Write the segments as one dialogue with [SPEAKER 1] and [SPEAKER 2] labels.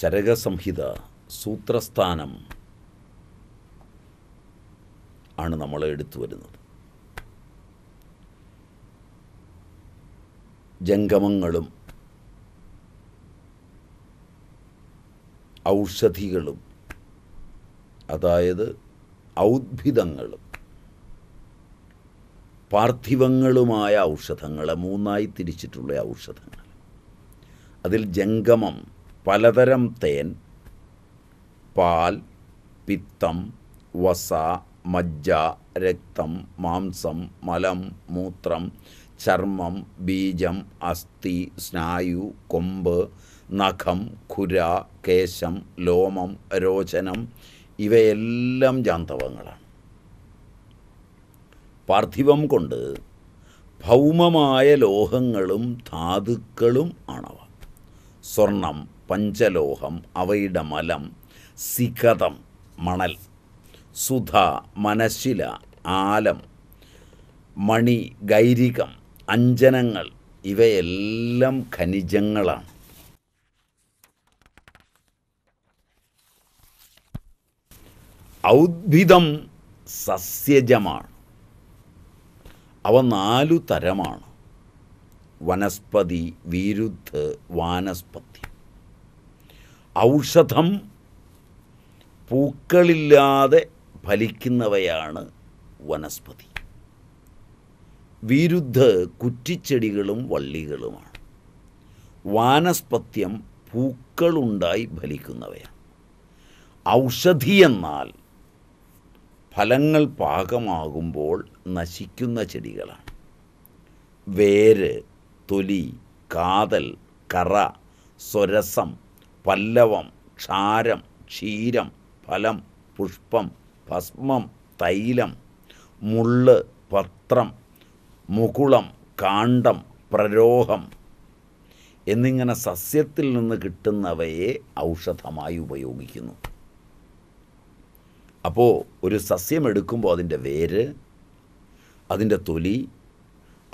[SPEAKER 1] ചരകസംഹിത സൂത്രസ്ഥാനം ആണ് നമ്മൾ എടുത്തു വരുന്നത് ജംഗമങ്ങളും ഔഷധികളും അതായത് ഔദ്ഭിതങ്ങളും പാർത്ഥിവങ്ങളുമായ ഔഷധങ്ങളെ മൂന്നായി തിരിച്ചിട്ടുള്ള ഔഷധങ്ങൾ അതിൽ ജംഗമം പലതരം തേൻ പാൽ പിത്തം വസ മജ്ജ രക്തം മാംസം മലം മൂത്രം ചർമ്മം ബീജം അസ്ഥി സ്നായു കൊമ്പ് നഖം കുര കേശം ലോമം രോചനം ഇവയെല്ലാം ജാന്തവങ്ങളാണ് പാർത്ഥിവം കൊണ്ട് ഭൗമമായ ലോഹങ്ങളും ധാതുക്കളും ആണവ സ്വർണം പഞ്ചലോഹം അവയുടെ മലം സികതം മണൽ സുധ മനശില ആലം മണി ഗൈരികം അഞ്ജനങ്ങൾ ഇവയെല്ലാം ഖനിജങ്ങളാണ് ഔദ്ഭിതം സസ്യജമാണ് അവ നാലു തരമാണ് വനസ്പതി വിരുദ്ധ വാനസ്പതി ഔഷധം പൂക്കളില്ലാതെ ഫലിക്കുന്നവയാണ് വനസ്പതി വിരുദ്ധ കുറ്റിച്ചെടികളും വള്ളികളുമാണ് വാനസ്പത്യം പൂക്കളുണ്ടായി ഫലിക്കുന്നവയാണ് ഔഷധി എന്നാൽ ഫലങ്ങൾ പാകമാകുമ്പോൾ നശിക്കുന്ന ചെടികളാണ് വേര് തൊലി കാതൽ കറ സ്വരസം പല്ലവം ക്ഷാരം ക്ഷീരം ഫലം പുഷ്പം ഭസ്മം തൈലം മുള്ള് പത്രം മുകുളം കാണ്ഡം പ്രരോഹം എന്നിങ്ങനെ സസ്യത്തിൽ നിന്ന് കിട്ടുന്നവയെ ഔഷധമായി ഉപയോഗിക്കുന്നു അപ്പോൾ ഒരു സസ്യം എടുക്കുമ്പോൾ അതിൻ്റെ വേര് അതിൻ്റെ തൊലി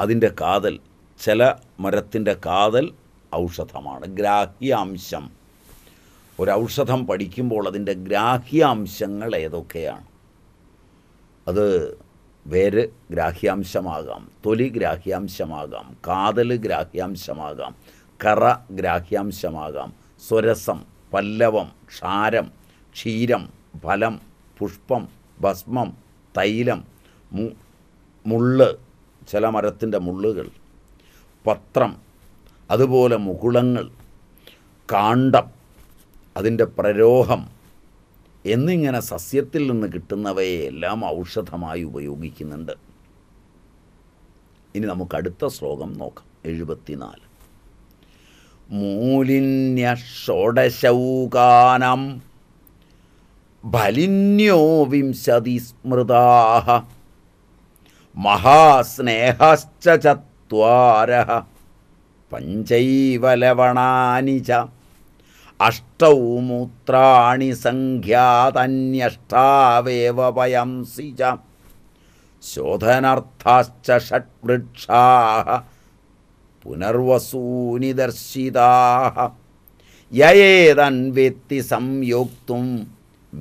[SPEAKER 1] അതിൻ്റെ കാതൽ ചില മരത്തിൻ്റെ കാതൽ ഔഷധമാണ് ഗ്രാഹ്യാംശം ഒരൗഷധം പഠിക്കുമ്പോൾ അതിൻ്റെ ഗ്രാഹ്യാംശങ്ങൾ ഏതൊക്കെയാണ് അത് വേര് ഗ്രാഹ്യാംശമാകാം തൊലി ഗ്രാഹ്യാംശമാകാം കാതൽ ഗ്രാഹ്യാംശമാകാം കറ ഗ്രാഹ്യാംശമാകാം സ്വരസം പല്ലവം ക്ഷാരം ക്ഷീരം ഫലം പുഷ്പം ഭസ്മം തൈലം മുള്ള് ചില മരത്തിൻ്റെ മുള്ളുകൾ പത്രം അതുപോലെ മുകുളങ്ങൾ കാണ്ടം അതിൻ്റെ പ്രരോഹം എന്നിങ്ങനെ സസ്യത്തിൽ നിന്ന് കിട്ടുന്നവയെ എല്ലാം ഔഷധമായി ഉപയോഗിക്കുന്നുണ്ട് ഇനി നമുക്ക് അടുത്ത ശ്ലോകം നോക്കാം എഴുപത്തിനാല് മൂലിന്യ ഷോഡശൗകാനം ഫലിന്യോ വിംശതി സ്മൃതാഹ മഹാസ്നേഹശ്ച ചത്വാര പഞ്ചൈവലവണാനി ച അഷ്ടൗമൂത്രാണി സംഖ്യാതന്യഷ്ടാവേവ പയംസി ച ഷഡ്വൃക്ഷാ പുനർവസൂനി ദർശിതാ യേതൻവെത്തി സംയോക്തും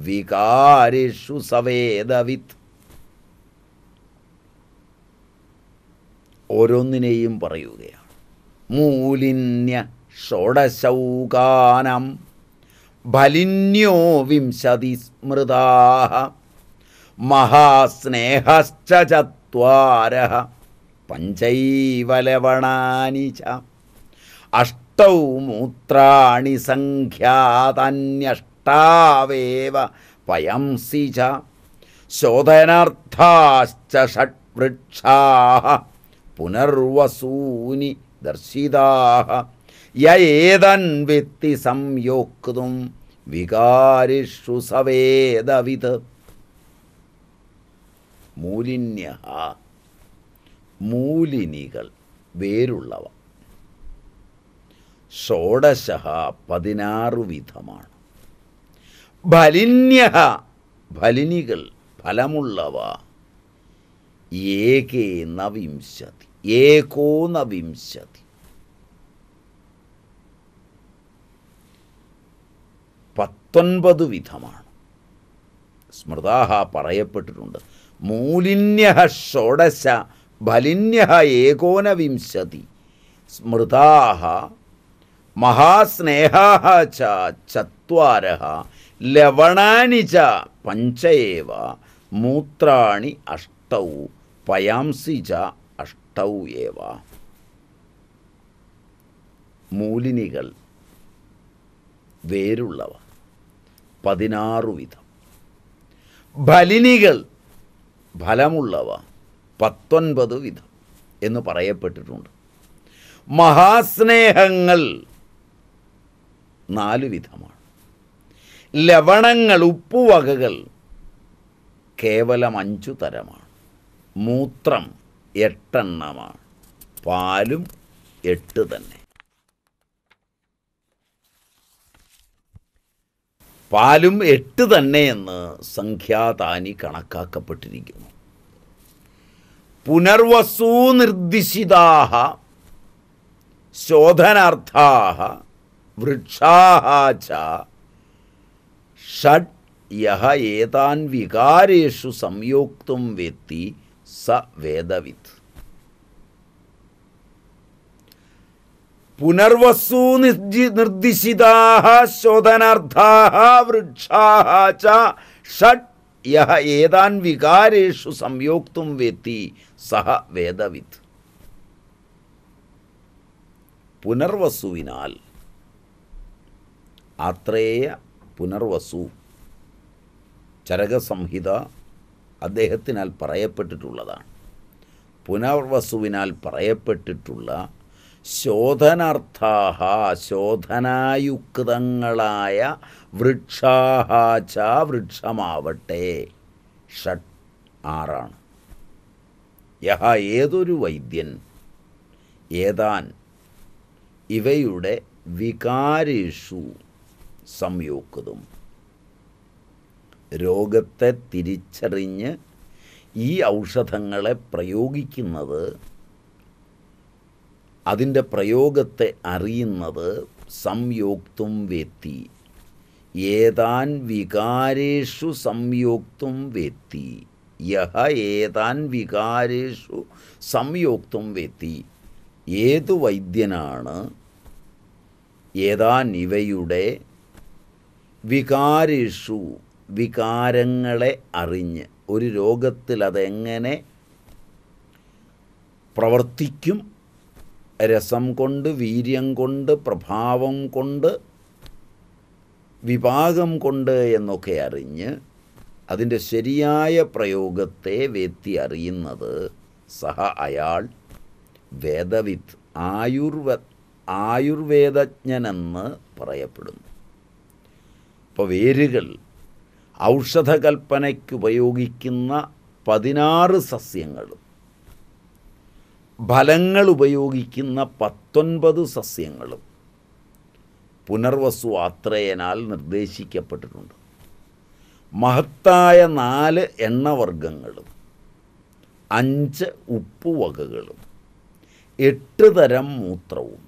[SPEAKER 1] വികാരിഷു സവേദവിത് ഓരോന്നിനെയും പറയുകയാണ് മൂലിന്യ ഷോഡശൗകാനം ഫലിന്യോ വിംശതി സ്മൃതാ മഹാസ്നേഹശ്ച ചര പഞ്ചൈവലവണാനി ച അഷ്ടൗ മൂത്രാണി സംഖ്യാതന്യഷ്ടാവേവ പയംസി ച ശോധനാർത്ഥാശ്ച ഷട് വൃക്ഷാ പുനർവസൂനി ദർശിതാ യേതൻവിത്തി സംയോക്തും വികാരിഷു സവേദവിത് മൂലിന്യ മൂലിനികൾ വേരുള്ളവ ഷോഡശ പതിനാറ് വിധമാണ് ഫലിന്യ ഫലിനികൾ ഫലമുള്ളവ ഏകേ നവിംശതി ഏകോ നവിംശതി പത്തൊൻപത് വിധമാണ് സ്മൃതാഹ പറയപ്പെട്ടിട്ടുണ്ട് മൂലിന്യ ഷോഡശ ബലിന്യ ഏകോനവിംശതി സ്മൃതാഹ മഹാസ്നേഹാ ച ചത്വാര ലവണാനി ച പഞ്ചയേവ മൂത്രാണി അഷ്ടൗ പയാംസി ച അഷ്ടൗ ഏവ മൂലിനികൾ വേരുള്ളവ പതിനാറ് വിധം ഫലിനികൾ ഫലമുള്ളവ പത്തൊൻപത് വിധം എന്ന് പറയപ്പെട്ടിട്ടുണ്ട് മഹാസ്നേഹങ്ങൾ നാല് വിധമാണ് ലവണങ്ങൾ ഉപ്പുവകകൾ കേവലം അഞ്ചു തരമാണ് മൂത്രം എട്ടെണ്ണമാണ് പാലും എട്ട് തന്നെ പാലും എട്ട് തന്നെയെന്ന് സംഖ്യാതാനി കണക്കാക്കപ്പെട്ടിരിക്കുന്നു പുനർവസൂ നിർദ്ദിശിതാഹ ശോധനാർത്ഥാഹ വൃക്ഷാഹാച ഷഡ് യഹ ഏതാൻ വികാരേഷു സംയോക്തം വെത്തി സ വേദവിത്ത് പുനർവസു നിർദ്ദിശിതാ ശോധനാർത്ഥാ വൃക്ഷാ ഷഡ് യഹ ഏതാൻ വികാരേഷു സംയോക്തും വേത്തി സഹ വേദവിത്ത് പുനർവസുവിനാൽ ആത്രേയ പുനർവസു ചരകസംഹിത അദ്ദേഹത്തിനാൽ പറയപ്പെട്ടിട്ടുള്ളതാണ് പുനർവസുവിനാൽ പറയപ്പെട്ടിട്ടുള്ള ശോധനാർത്ഥാഹ ശോധനായുക്തങ്ങളായ വൃക്ഷാഹ ച വൃക്ഷമാവട്ടെ ഷട്ട് ആറാണ് യഹ ഏതൊരു വൈദ്യൻ ഏതാൻ ഇവയുടെ വികാരേഷു സംയോക്തം രോഗത്തെ തിരിച്ചറിഞ്ഞ് ഈ ഔഷധങ്ങളെ പ്രയോഗിക്കുന്നത് അതിൻ്റെ പ്രയോഗത്തെ അറിയുന്നത് സംയോക്തും വേത്തി ഏതാൻ വികാരേഷു സംയോക്തും വേത്തി യഹ ഏതാൻ വികാരേഷു സംയോക്തും വേത്തി ഏതു വൈദ്യനാണ് ഏതാൻ ഇവയുടെ വികാരേഷു വികാരങ്ങളെ അറിഞ്ഞ് ഒരു രോഗത്തിൽ അതെങ്ങനെ പ്രവർത്തിക്കും രസം കൊണ്ട് വീര്യം കൊണ്ട് പ്രഭാവം കൊണ്ട് വിഭാഗം കൊണ്ട് എന്നൊക്കെ അറിഞ്ഞ് അതിൻ്റെ ശരിയായ പ്രയോഗത്തെ വ്യക്തി അറിയുന്നത് സഹ അയാൾ വേദവിത്ത് ആയുർവ ആയുർവേദജ്ഞനെന്ന് പറയപ്പെടുന്നു ഇപ്പോൾ വേരുകൾ ഔഷധകൽപ്പനയ്ക്കുപയോഗിക്കുന്ന പതിനാറ് സസ്യങ്ങളും ഫലങ്ങൾ ഉപയോഗിക്കുന്ന പത്തൊൻപത് സസ്യങ്ങളും പുനർവസു ആത്രേയനാൽ നിർദ്ദേശിക്കപ്പെട്ടിട്ടുണ്ട് മഹത്തായ നാല് എണ്ണവർഗങ്ങളും അഞ്ച് ഉപ്പുവകകളും എട്ട് തരം മൂത്രവും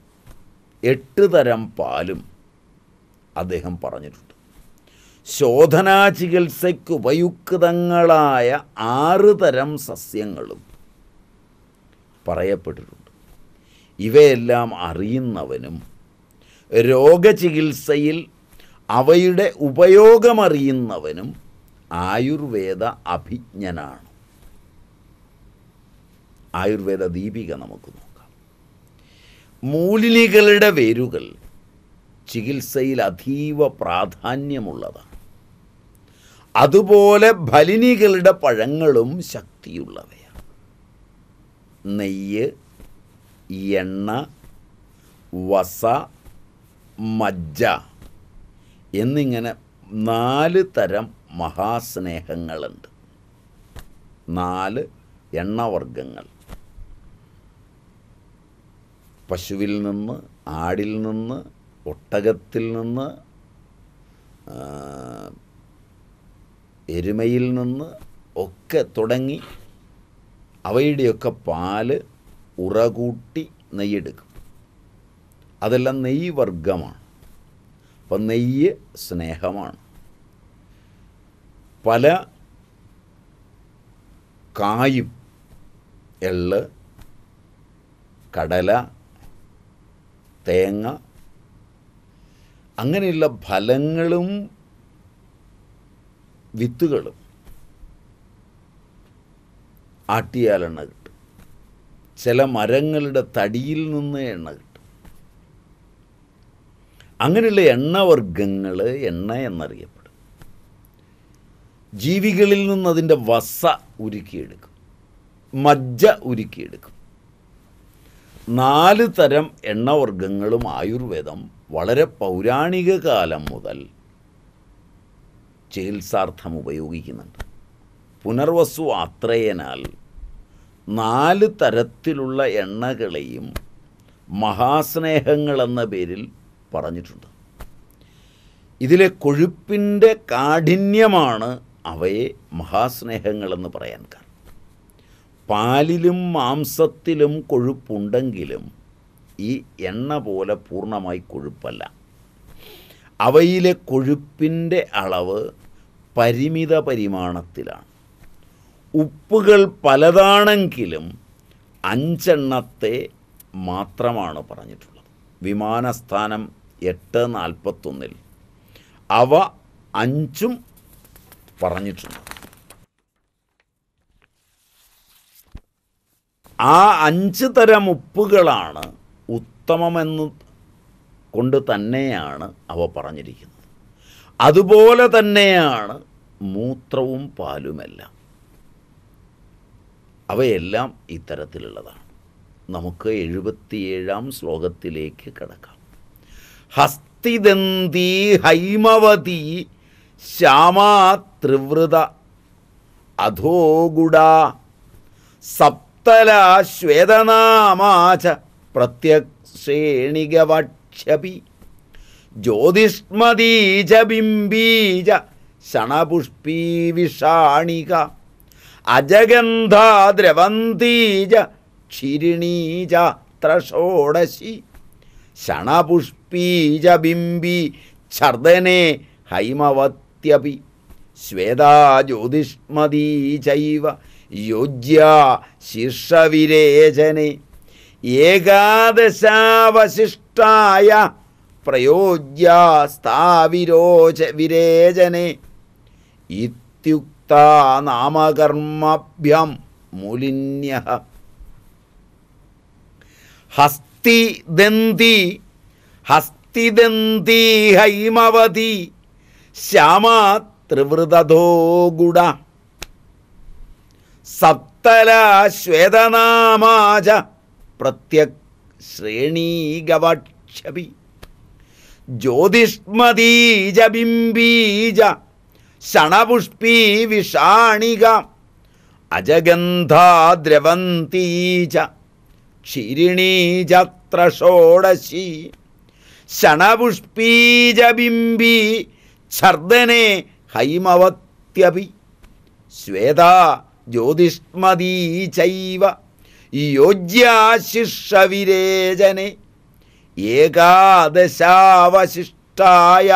[SPEAKER 1] എട്ട് തരം പാലും അദ്ദേഹം പറഞ്ഞിട്ടുണ്ട് ശോധനാ ചികിത്സയ്ക്കുപയുക്തങ്ങളായ ആറ് തരം സസ്യങ്ങളും പറയപ്പെട്ടിട്ടുണ്ട് ഇവയെല്ലാം അറിയുന്നവനും രോഗചികിത്സയിൽ അവയുടെ ഉപയോഗമറിയുന്നവനും ആയുർവേദ അഭിജ്ഞനാണ് ആയുർവേദ ദീപിക നമുക്ക് നോക്കാം മൂലിനികളുടെ വേരുകൾ ചികിത്സയിൽ അതീവ പ്രാധാന്യമുള്ളതാണ് അതുപോലെ ഫലിനികളുടെ പഴങ്ങളും ശക്തിയുള്ളവയാണ് നെയ്യ് എണ്ണ വസ മജ്ജ എന്നിങ്ങനെ നാല് തരം മഹാസ്നേഹങ്ങളുണ്ട് നാല് എണ്ണവർഗങ്ങൾ പശുവിൽ നിന്ന് ആടിൽ നിന്ന് ഒട്ടകത്തിൽ നിന്ന് എരുമയിൽ നിന്ന് ഒക്കെ തുടങ്ങി അവയുടെയൊക്കെ പാല് ഉറകൂട്ടി നെയ്യെടുക്കും അതെല്ലാം നെയ്യ് വർഗമാണ് അപ്പം നെയ്യ് സ്നേഹമാണ് പല കായും എള് കടല തേങ്ങ അങ്ങനെയുള്ള ഫലങ്ങളും വിത്തുകളും ആട്ടിയാൽ എണ്ണ കിട്ടും ചില മരങ്ങളുടെ തടിയിൽ നിന്ന് എണ്ണ കിട്ടും അങ്ങനെയുള്ള എണ്ണവർഗങ്ങൾ എണ്ണ എന്നറിയപ്പെടും ജീവികളിൽ നിന്ന് അതിൻ്റെ വസ ഉരുക്കിയെടുക്കും മജ്ജ ഉരുക്കിയെടുക്കും നാല് തരം എണ്ണവർഗങ്ങളും ആയുർവേദം വളരെ പൗരാണിക കാലം മുതൽ ചികിത്സാർത്ഥം ഉപയോഗിക്കുന്നുണ്ട് പുനർവസു അത്രയനാൽ നാല് തരത്തിലുള്ള എണ്ണകളെയും മഹാസ്നേഹങ്ങളെന്ന പേരിൽ പറഞ്ഞിട്ടുണ്ട് ഇതിലെ കൊഴുപ്പിൻ്റെ കാഠിന്യമാണ് അവയെ മഹാസ്നേഹങ്ങളെന്ന് പറയാൻ കാരണം പാലിലും മാംസത്തിലും കൊഴുപ്പുണ്ടെങ്കിലും ഈ എണ്ണ പോലെ പൂർണ്ണമായി കൊഴുപ്പല്ല അവയിലെ കൊഴുപ്പിൻ്റെ അളവ് പരിമിത പരിമാണത്തിലാണ് ഉപ്പുകൾ പലതാണെങ്കിലും അഞ്ചെണ്ണത്തെ മാത്രമാണ് പറഞ്ഞിട്ടുള്ളത് വിമാനസ്ഥാനം എട്ട് നാൽപ്പത്തൊന്നിൽ അവ അഞ്ചും പറഞ്ഞിട്ടുണ്ട് ആ അഞ്ച് തരം ഉപ്പുകളാണ് ഉത്തമമെന്ന് കൊണ്ട് തന്നെയാണ് അവ പറഞ്ഞിരിക്കുന്നത് അതുപോലെ തന്നെയാണ് മൂത്രവും പാലുമെല്ലാം അവയെല്ലാം ഇത്തരത്തിലുള്ളതാണ് നമുക്ക് എഴുപത്തിയേഴാം ശ്ലോകത്തിലേക്ക് കടക്കാം ഹസ്തിദന്തി ഹൈമവതി ശ്യാമാത്രിവൃത ത്രിവൃത അധോഗുഡ സപ്തല ശ്വേതനാമാച പ്രത്യക്ഷേണികവക്ഷപി ജ്യോതിഷ്മതീജ ബിംബീജ ശണപുഷ്പീ വിഷാണിക അജഗന്ധാദ്രവന്തീജ ക്ഷിരിണീജ ത്രഷോടശി ഷണപുഷ്പീജ ബിംബി ഛർദനെ ഹൈമവത്യപി ശ്വേതാ ജ്യോതിഷ്മതീ ചൈവ യോജ്യ ശീർഷവിരേചനെ ഏകാദശാവശിഷ്ടായ പ്രയോജ്യ സ്ഥാവിരോച വിരേചനെ പ്രത്യുക്ത നാമകർമ്മഭ്യം മൂലിന്യ ഹസ്തിദന്തി ഹസ്തിദന്തി ഹൈമവതി ശ്യാമ ത്രിവൃതോ ഗുണ സപ്തല ശ്വേതനാമാജ പ്രത്യക് ശ്രേണീഗവക്ഷപി ജ്യോതിഷ്മതീജ ബിംബീജ ശണപുഷ്പീ വിഷാണിക അജഗന്ധാ ദ്രവന്തീച ക്ഷീരിണീചത്ര ഷോഡശി ക്ഷണപുഷ്പീജബിംബി ഛർദനെ ഹൈമവത്യപി ശ്വേത ജ്യോതിഷ്മതീ ചൈവ യോജ്യാശിഷവിരേചനെ ഏകാദശാവശിഷ്ടായ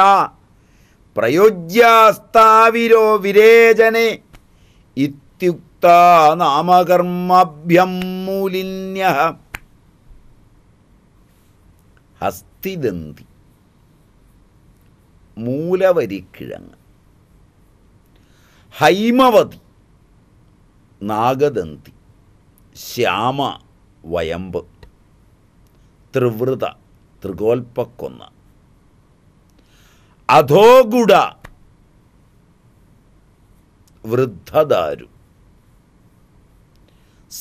[SPEAKER 1] പ്രയുജ്യാസ്താവിരോ വിരേചനെ ഇത്യുക്ത നാമകർമ്മഭ്യം മൂലിന്യ ഹസ്തിദന്തി മൂലവരിക്കിഴങ്ങ് ഹൈമവതി നാഗദന്തി ശ്യാമ വയമ്പ് ത്രിവൃത ത്രികോൽപ്പക്കൊന്ന അധോഗുഡ വൃദ്ധദാരു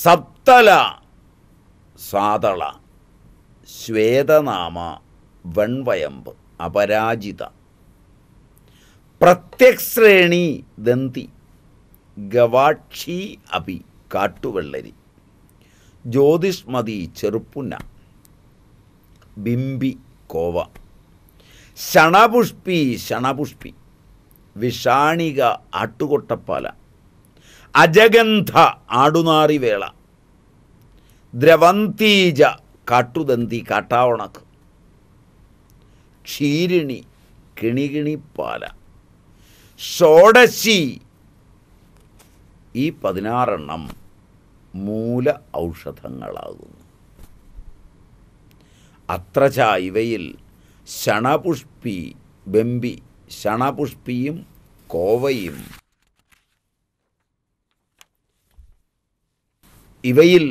[SPEAKER 1] സപ്തല സാതള ശ്വേതനാമ വെൺവയമ്പ് അപരാജിത പ്രത്യക്ശ്രേണി ദന്തി ഗവാക്ഷി അപി കാട്ടുവെള്ളരി ജ്യോതിഷ്മതി ചെറുപ്പുന്ന ബിംബി കോവ ശണപുഷ്പി ശണപുഷ്പി വിഷാണിക ആട്ടുകൊട്ടപ്പാല അജഗന്ധ ആടുനാറിവേള ദ്രവന്തീജ കാട്ടുദന്തി കാട്ടാവണക്ക് ക്ഷീരിണി കിണികിണിപ്പാല ഷോഡശി ഈ പതിനാറെണ്ണം മൂല ഔഷധങ്ങളാകുന്നു അത്ര ഇവയിൽ ഷണപുഷ്പി ബെമ്പി ഷണപുഷ്പിയും കോവയും ഇവയിൽ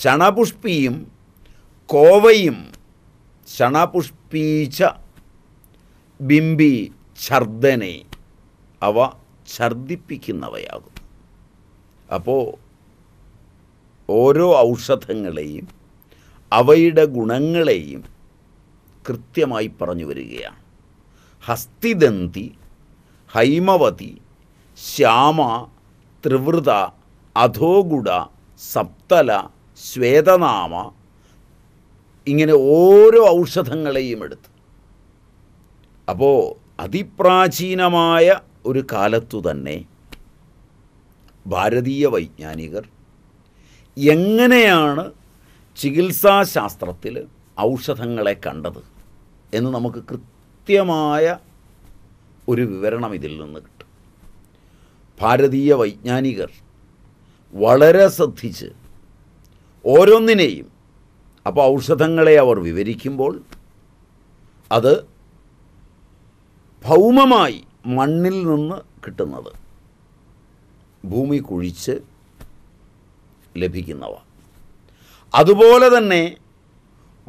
[SPEAKER 1] ഷണപുഷ്പിയും കോവയും ശണപുഷ്പീച്ച ബിംബി ഛർദനെ അവ ഛർദിപ്പിക്കുന്നവയാകും അപ്പോൾ ഓരോ ഔഷധങ്ങളെയും അവയുടെ ഗുണങ്ങളെയും കൃത്യമായി പറഞ്ഞു വരികയാണ് ഹസ്തിദന്തി ഹൈമവതി ശ്യാമ ത്രിവൃത അധോഗുഡ സപ്തല ശ്വേതനാമ ഇങ്ങനെ ഓരോ ഔഷധങ്ങളെയും എടുത്ത് അപ്പോൾ അതിപ്രാചീനമായ ഒരു കാലത്തു തന്നെ ഭാരതീയ വൈജ്ഞാനികർ എങ്ങനെയാണ് ചികിത്സാശാസ്ത്രത്തിൽ ഔഷധങ്ങളെ കണ്ടത് എന്ന് നമുക്ക് കൃത്യമായ ഒരു വിവരണം ഇതിൽ നിന്ന് കിട്ടും ഭാരതീയ വൈജ്ഞാനികർ വളരെ ശ്രദ്ധിച്ച് ഓരോന്നിനെയും അപ്പോൾ ഔഷധങ്ങളെ അവർ വിവരിക്കുമ്പോൾ അത് ഭൗമമായി മണ്ണിൽ നിന്ന് കിട്ടുന്നത് ഭൂമി കുഴിച്ച് ലഭിക്കുന്നവ അതുപോലെ തന്നെ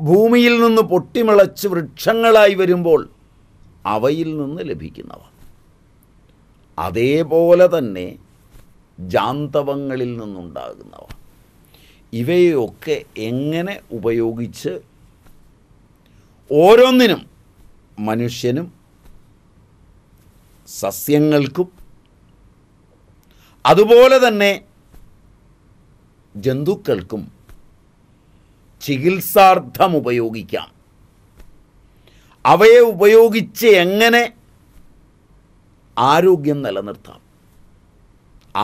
[SPEAKER 1] ഭൂമിയിൽ നിന്ന് പൊട്ടിമിളച്ച് വൃക്ഷങ്ങളായി വരുമ്പോൾ അവയിൽ നിന്ന് ലഭിക്കുന്നവ അതേപോലെ തന്നെ ജാന്തവങ്ങളിൽ നിന്നുണ്ടാകുന്നവ ഇവയൊക്കെ എങ്ങനെ ഉപയോഗിച്ച് ഓരോന്നിനും മനുഷ്യനും സസ്യങ്ങൾക്കും അതുപോലെ തന്നെ ജന്തുക്കൾക്കും ചികിത്സാർത്ഥം ഉപയോഗിക്കാം അവയെ ഉപയോഗിച്ച് എങ്ങനെ ആരോഗ്യം നിലനിർത്താം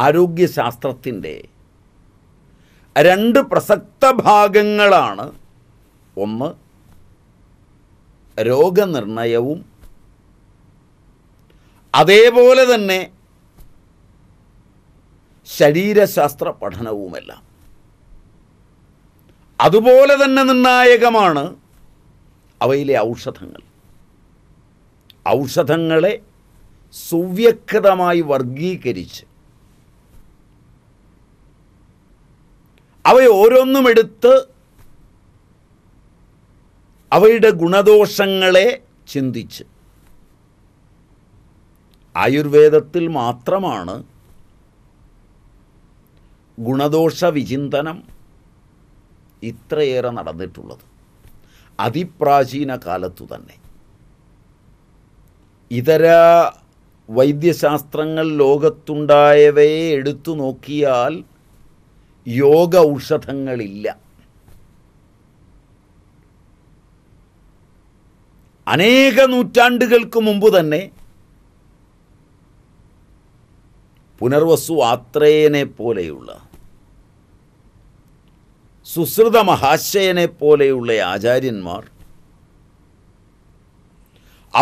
[SPEAKER 1] ആരോഗ്യശാസ്ത്രത്തിൻ്റെ രണ്ട് പ്രസക്ത ഭാഗങ്ങളാണ് ഒന്ന് രോഗനിർണയവും അതേപോലെ തന്നെ ശരീരശാസ്ത്ര പഠനവുമെല്ലാം അതുപോലെ തന്നെ നിർണായകമാണ് അവയിലെ ഔഷധങ്ങൾ ഔഷധങ്ങളെ സുവ്യക്തമായി വർഗീകരിച്ച് എടുത്ത് അവയുടെ ഗുണദോഷങ്ങളെ ചിന്തിച്ച് ആയുർവേദത്തിൽ മാത്രമാണ് ഗുണദോഷ വിചിന്തനം ഇത്രയേറെ നടന്നിട്ടുള്ളത് അതിപ്രാചീന കാലത്തു തന്നെ ഇതര വൈദ്യശാസ്ത്രങ്ങൾ ലോകത്തുണ്ടായവയെ എടുത്തു നോക്കിയാൽ യോഗ ഔഷധങ്ങളില്ല അനേക നൂറ്റാണ്ടുകൾക്ക് മുമ്പ് തന്നെ പുനർവസു ആത്രേയനെ പോലെയുള്ള സുശ്രുത മഹാശയനെ പോലെയുള്ള ആചാര്യന്മാർ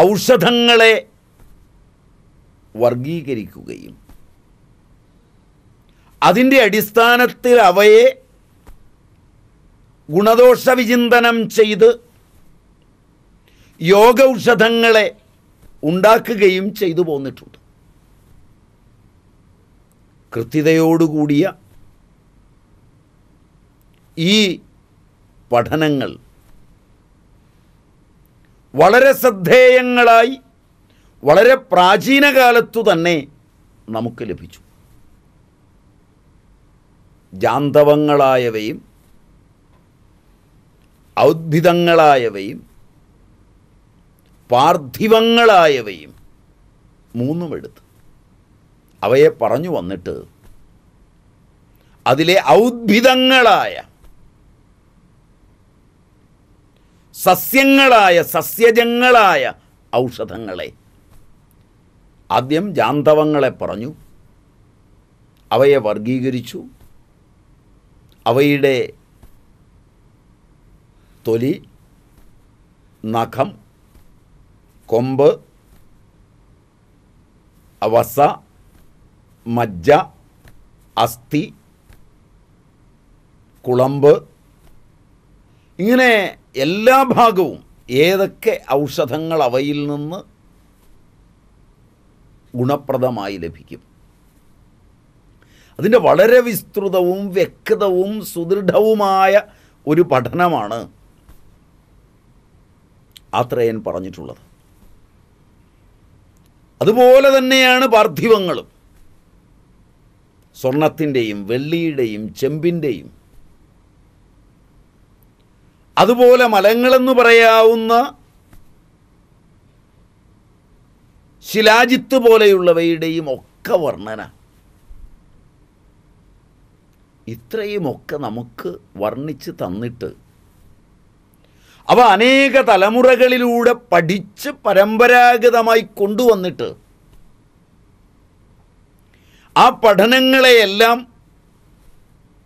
[SPEAKER 1] ഔഷധങ്ങളെ വർഗീകരിക്കുകയും അതിൻ്റെ അടിസ്ഥാനത്തിൽ അവയെ ഗുണദോഷ വിചിന്തനം ചെയ്ത് ഔഷധങ്ങളെ ഉണ്ടാക്കുകയും ചെയ്തു പോന്നിട്ടുണ്ട് കൃത്യതയോടുകൂടിയ ഈ പഠനങ്ങൾ വളരെ ശ്രദ്ധേയങ്ങളായി വളരെ പ്രാചീന കാലത്തു തന്നെ നമുക്ക് ലഭിച്ചു ജാന്തവങ്ങളായവയും ഔദ്ഭിതങ്ങളായവയും പാർത്ഥിവങ്ങളായവയും മൂന്നും എടുത്ത് അവയെ പറഞ്ഞു വന്നിട്ട് അതിലെ ഔദ്ഭിതങ്ങളായ സസ്യങ്ങളായ സസ്യജങ്ങളായ ഔഷധങ്ങളെ ആദ്യം ജാന്തവങ്ങളെ പറഞ്ഞു അവയെ വർഗീകരിച്ചു അവയുടെ തൊലി നഖം കൊമ്പ് അവസ മജ്ജ അസ്ഥി കുളമ്പ് ഇങ്ങനെ എല്ലാ ഭാഗവും ഏതൊക്കെ ഔഷധങ്ങൾ അവയിൽ നിന്ന് ഗുണപ്രദമായി ലഭിക്കും അതിൻ്റെ വളരെ വിസ്തൃതവും വ്യക്തവും സുദൃഢവുമായ ഒരു പഠനമാണ് ആത്രേയൻ പറഞ്ഞിട്ടുള്ളത് അതുപോലെ തന്നെയാണ് പാർത്ഥിവങ്ങളും സ്വർണത്തിൻ്റെയും വെള്ളിയുടെയും ചെമ്പിൻ്റെയും അതുപോലെ മലങ്ങളെന്ന് പറയാവുന്ന ശിലാജിത്ത് പോലെയുള്ളവയുടെയും ഒക്കെ വർണ്ണന ഇത്രയുമൊക്കെ നമുക്ക് വർണ്ണിച്ച് തന്നിട്ട് അവ അനേക തലമുറകളിലൂടെ പഠിച്ച് പരമ്പരാഗതമായി കൊണ്ടുവന്നിട്ട് ആ പഠനങ്ങളെയെല്ലാം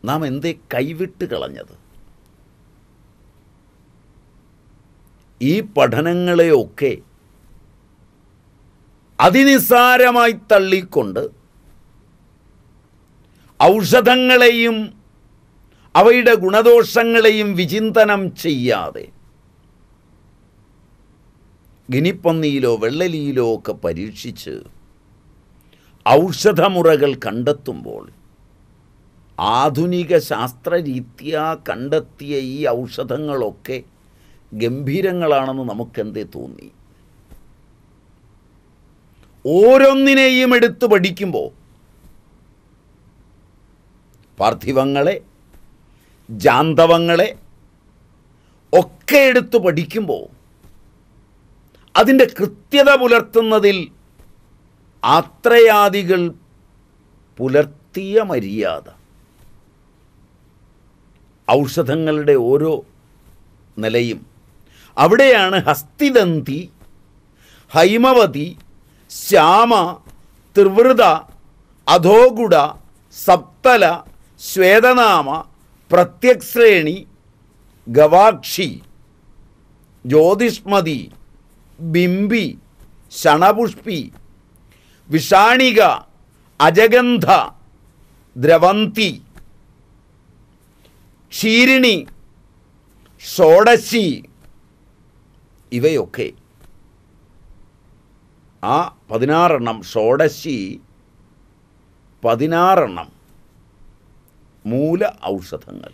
[SPEAKER 1] നാം എന്തേ കൈവിട്ട് കളഞ്ഞത് ഈ പഠനങ്ങളെയൊക്കെ അതിനിസാരമായി തള്ളിക്കൊണ്ട് ഔഷധങ്ങളെയും അവയുടെ ഗുണദോഷങ്ങളെയും വിചിന്തനം ചെയ്യാതെ ഗിനിപ്പന്നിയിലോ വെള്ളലിയിലോ ഒക്കെ പരീക്ഷിച്ച് ഔഷധമുറകൾ കണ്ടെത്തുമ്പോൾ ആധുനിക ശാസ്ത്രരീത്യ കണ്ടെത്തിയ ഈ ഔഷധങ്ങളൊക്കെ ഗംഭീരങ്ങളാണെന്ന് നമുക്കെന്തേ തോന്നി ഓരോന്നിനെയും എടുത്തു പഠിക്കുമ്പോൾ പാർത്ഥിവങ്ങളെ ജാന്തവങ്ങളെ ഒക്കെ എടുത്തു പഠിക്കുമ്പോൾ അതിൻ്റെ കൃത്യത പുലർത്തുന്നതിൽ ആത്രയാദികൾ പുലർത്തിയ മര്യാദ ഔഷധങ്ങളുടെ ഓരോ നിലയും അവിടെയാണ് ഹസ്തിദന്തി ഹൈമവതി ശ്യാമ ത്രിവൃത അധോഗുഡ സപ്തല ശ്വേതനാമ പ്രത്യക്ശ്രേണി ഗവാക്ഷി ജ്യോതിഷ്മതി ബിംബി ഷണപുഷ്പി വിഷാണിക അജഗന്ധ ദ്രവന്തി ക്ഷീരിണി ഷോഡശി ഇവയൊക്കെ ആ പതിനാറെണ്ണം ഷോഡശി പതിനാറെണ്ണം മൂല ഔഷധങ്ങൾ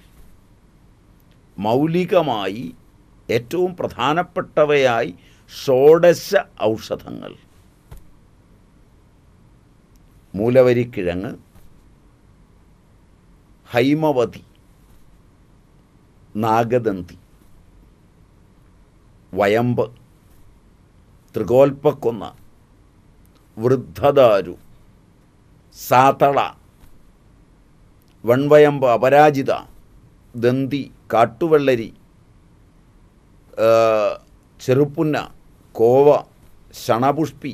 [SPEAKER 1] മൗലികമായി ഏറ്റവും പ്രധാനപ്പെട്ടവയായി ഷോഡശ ഔഷധങ്ങൾ മൂലവരിക്കിഴങ്ങ് ഹൈമവതി നാഗദന്തി വയമ്പ് തൃകോൽപ്പക്കുന്ന് വൃദ്ധദാരു സാതള വൺവയമ്പ് അപരാജിത ദന്തി കാട്ടുവെള്ളരി ചെറുപ്പുന്ന കോവ ശണപുഷ്പി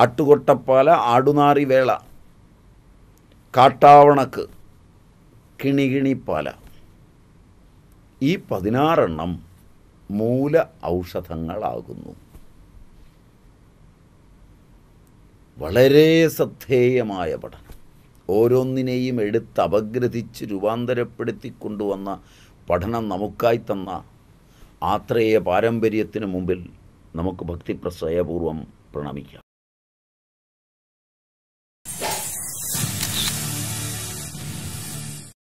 [SPEAKER 1] ആട്ടുകൊട്ടപ്പാല ആടുനാറിവേള കാട്ടാവണക്ക് കിണികിണിപ്പാല ഈ പതിനാറെണ്ണം മൂല ഔഷധങ്ങളാകുന്നു വളരെ ശ്രദ്ധേയമായ പഠനം ഓരോന്നിനെയും എടുത്ത് അപഗ്രഥിച്ച് രൂപാന്തരപ്പെടുത്തിക്കൊണ്ടുവന്ന പഠനം നമുക്കായി തന്ന ആത്രേയ പാരമ്പര്യത്തിന് മുമ്പിൽ നമുക്ക് ഭക്തിപ്രസയപൂർവം പ്രണമിക്കാം